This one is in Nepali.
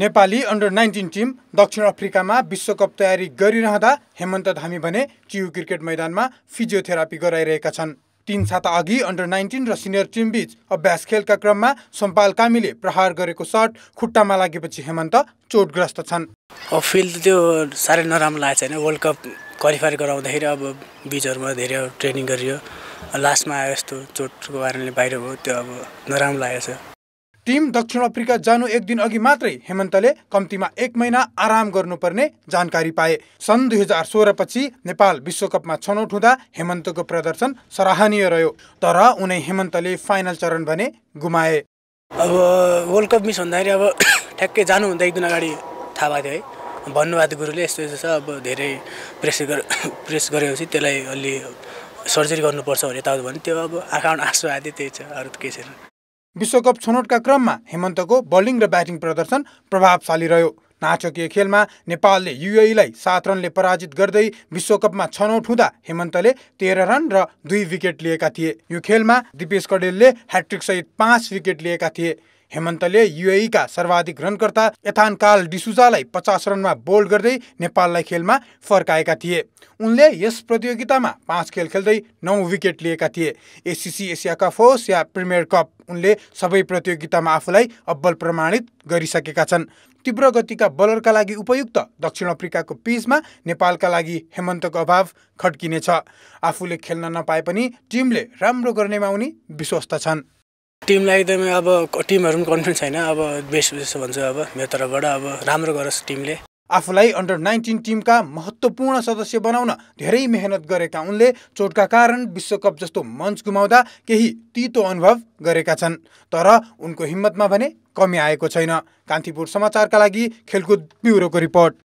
नेपाली अन्डर नाइन्टिन टिम दक्षिण अफ्रिकामा विश्वकप तयारी गरिरहँदा हेमन्त धामी भने चियु क्रिकेट मैदानमा फिजियोथेरापी गराइरहेका छन् तीन साता अघि अन्डर नाइन्टिन र सिनियर टिमबीच अभ्यास खेलका क्रममा सम्पाल कामीले प्रहार गरेको सर्ट खुट्टामा लागेपछि हेमन्त चोटग्रस्त छन् अब फिल त्यो साह्रै नराम्रो लागेको छैन वर्ल्ड कप क्वालिफायर गराउँदाखेरि अब बिचहरूमा धेरै ट्रेनिङ गरियो लास्टमा आयो यस्तो चोटको कारणले बाहिर भयो त्यो अब नराम्रो लागेको छ टिम दक्षिण अफ्रिका जानु एक दिन अघि मात्रै हेमन्तले कम्तीमा एक महिना आराम गर्नुपर्ने जानकारी पाए सन् दुई हजार सोह्रपछि नेपाल विश्वकपमा छनौट हुँदा हेमन्तको प्रदर्शन सराहनीय रह्यो तर उनै हेमन्तले फाइनल चरण भने गुमाए अब वर्ल्ड कप मिस हुँदाखेरि अब ठ्याक्कै जानुभन्दा एक दिन अगाडि थाहा भएको थियो है भन्नुभएको गुरुले यस्तो यस्तो छ अब धेरै प्रेस गर प्रेस गरेपछि त्यसलाई अलि सर्जरी गर्नुपर्छ भने यताउति भने त्यो अब आँखा आँसु थियो त्यही छ अरू त केही छैन विश्वकप छनौटका क्रममा हेमन्तको बलिङ र ब्याटिङ प्रदर्शन प्रभावशाली रह्यो नाचकीय खेलमा नेपालले युएईलाई सात रनले पराजित गर्दै विश्वकपमा छनौट हुँदा हेमन्तले तेह्र रन र दुई विकेट लिएका थिए यो खेलमा दिपेश कडेलले ह्याट्रिकसहित पाँच विकेट लिएका थिए हेमन्तले युएईका सर्वाधिक रनकर्ता काल डिसुजालाई पचास रनमा बोल्ड गर्दै नेपाललाई खेलमा फर्काएका थिए उनले यस प्रतियोगितामा पाँच खेल खेल्दै नौ विकेट लिएका थिए एसिसी एसिया कप होस् या प्रिमियर कप उनले सबै प्रतियोगितामा आफूलाई अब्बल प्रमाणित गरिसकेका छन् तीव्र गतिका बलरका लागि उपयुक्त दक्षिण अफ्रिकाको पिचमा नेपालका लागि हेमन्तको अभाव खड्किनेछ आफूले खेल्न नपाए पनि टिमले राम्रो गर्नेमा उनी विश्वस्त छन् टिमलाई एकदमै अब टिमहरू पनि कन्फिडेन्स छैन अब बेस्ट जस्तो भन्छु अब मेरो तर्फबाट अब राम्रो गरोस् टिमले आफूलाई अन्डर नाइन्टिन टिमका महत्त्वपूर्ण सदस्य बनाउन धेरै मेहनत गरेका उनले चोटका कारण विश्वकप जस्तो मञ्च गुमाउँदा केही तितो अनुभव गरेका छन् तर उनको हिम्मतमा भने कमी आएको छैन कान्तिपुर समाचारका लागि खेलकुद ब्युरोको रिपोर्ट